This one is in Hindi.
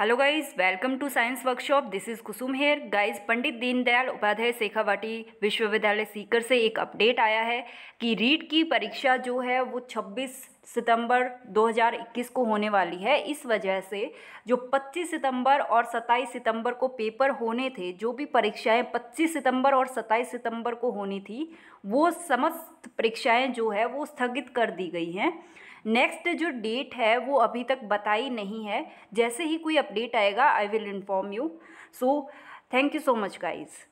hello guys welcome to science workshop this is Kusum here guys Pandit Deendayal Upadhyay Shekhawati विश्वविद्यालय सीकर से एक अपडेट आया है कि रीट की परीक्षा जो है वो 26 सितंबर 2021 को होने वाली है इस वजह से जो 25 सितंबर और 27 सितंबर को पेपर होने थे जो भी परीक्षाएं 25 सितंबर और 27 सितंबर को होनी थी वो समस्त परीक्षाएं जो है वो स्थगित कर दी गई हैं नेक्स्ट जो डेट है वो अभी तक बताई नहीं है जैसे ही कोई अपडेट आएगा I will inform you so thank you so much guys